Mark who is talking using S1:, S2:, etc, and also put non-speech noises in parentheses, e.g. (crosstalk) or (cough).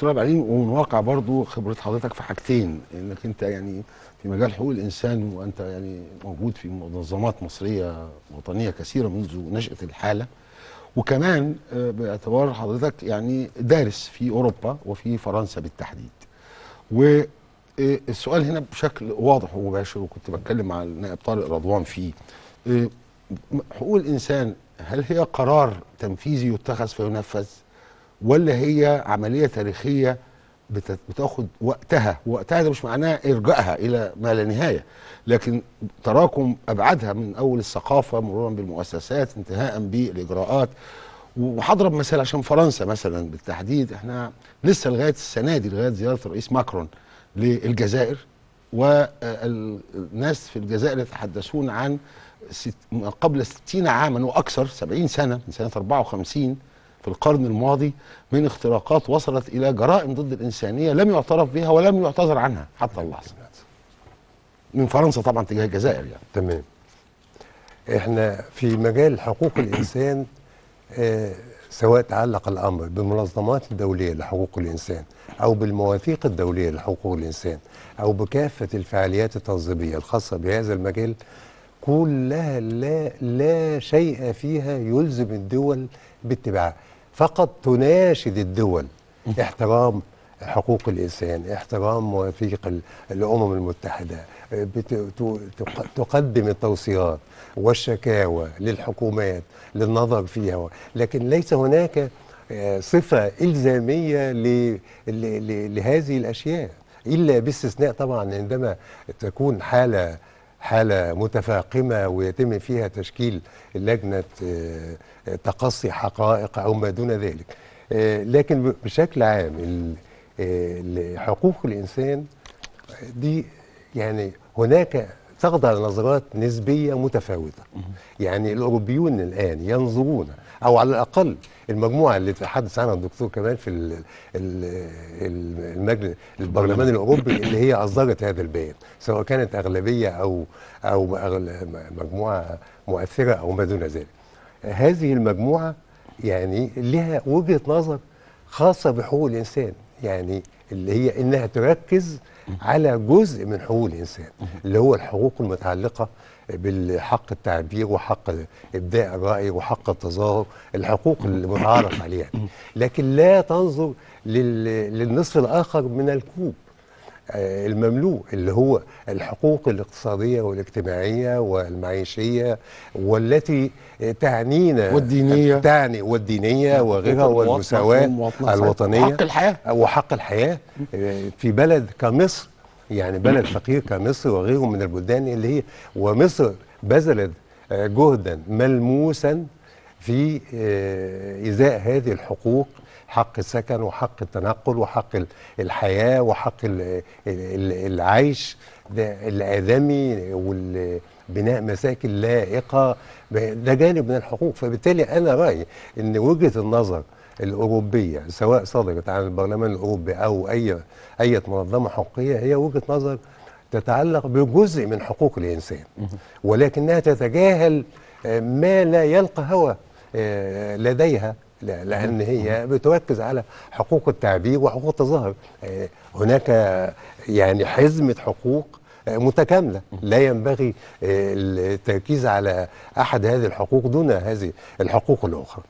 S1: ثم بعدين ومن واقع برضو خبره حضرتك في حاجتين انك انت يعني في مجال حقوق الانسان وانت يعني موجود في منظمات مصريه وطنيه كثيره منذ نشاه الحاله وكمان آه، باعتبار حضرتك يعني دارس في اوروبا وفي فرنسا بالتحديد والسؤال آه، هنا بشكل واضح ومباشر وكنت بتكلم مع النائب طارق رضوان فيه آه، حقوق الانسان هل هي قرار تنفيذي يتخذ فينفذ ولا هي عمليه تاريخيه بتاخد وقتها وقتها ده مش معناه ارجائها الى ما لا نهايه لكن تراكم ابعادها من اول الثقافه مرورا بالمؤسسات انتهاء بالاجراءات وهضرب مثال عشان فرنسا مثلا بالتحديد احنا لسه لغايه السنه دي لغايه زياره الرئيس ماكرون للجزائر والناس في الجزائر يتحدثون عن ست قبل 60 عاما واكثر 70 سنه من سنه 54 في القرن الماضي من اختراقات وصلت إلى جرائم ضد الإنسانية لم يعترف بها ولم يعتذر عنها حتى اللحظة من فرنسا طبعا تجاه الجزائر يعني تمام احنا في مجال حقوق
S2: (clears throat) الإنسان آه سواء تعلق الأمر بالمنظمات الدولية لحقوق الإنسان أو بالمواثيق الدولية لحقوق الإنسان أو بكافة الفعاليات التنظيمية الخاصة بهذا المجال كلها لا, لا شيء فيها يلزم الدول باتباعها فقط تناشد الدول احترام حقوق الإنسان احترام مواثيق الأمم المتحدة تقدم التوصيات والشكاوى للحكومات للنظر فيها لكن ليس هناك آه، صفة إلزامية لهذه الأشياء إلا باستثناء طبعا عندما تكون حالة حالة متفاقمة ويتم فيها تشكيل لجنة آه، تقصي حقائق أو ما دون ذلك آه، لكن بشكل عام آه، حقوق الإنسان دي يعني هناك تخضع لنظرات نسبية متفاوتة يعني الأوروبيون الآن ينظرون أو على الأقل المجموعة اللي تحدث عنها الدكتور كمال في المجلس البرلمان الأوروبي اللي هي أصدرت هذا البيان سواء كانت أغلبية أو أو مجموعة مؤثرة أو ما دون ذلك هذه المجموعة يعني لها وجهة نظر خاصة بحقوق الإنسان يعني اللي هي إنها تركز على جزء من حقوق الانسان اللي هو الحقوق المتعلقه بالحق التعبير وحق ابداء الراي وحق التظاهر الحقوق المتعارف عليها لكن لا تنظر للنصف الاخر من الكوب المملوء اللي هو الحقوق الاقتصادية والاجتماعية والمعيشية والتي تعنينا والدينية تعني والدينية نعم. وغيرها والمساواة الوطنية وحق الحياة وحق الحياة في بلد كمصر يعني بلد فقير كمصر وغيره من البلدان اللي هي ومصر بذلت جهدا ملموسا في آه، إزاء هذه الحقوق حق السكن وحق التنقل وحق الحياه وحق العيش الادمي والبناء مساكن لائقه ده جانب من الحقوق فبالتالي انا رايي ان وجهه النظر الاوروبيه سواء صدرت عن البرلمان الاوروبي او اي اي منظمه حقوقيه هي وجهه نظر تتعلق بجزء من حقوق الانسان ولكنها تتجاهل آه، ما لا يلقى هوى آه، لديها لا لان هي بتركز على حقوق التعبير وحقوق التظاهر آه، هناك آه، يعني حزمه حقوق آه، متكاملة لا ينبغي التركيز على أحد هذه الحقوق دون هذه الحقوق الأخرى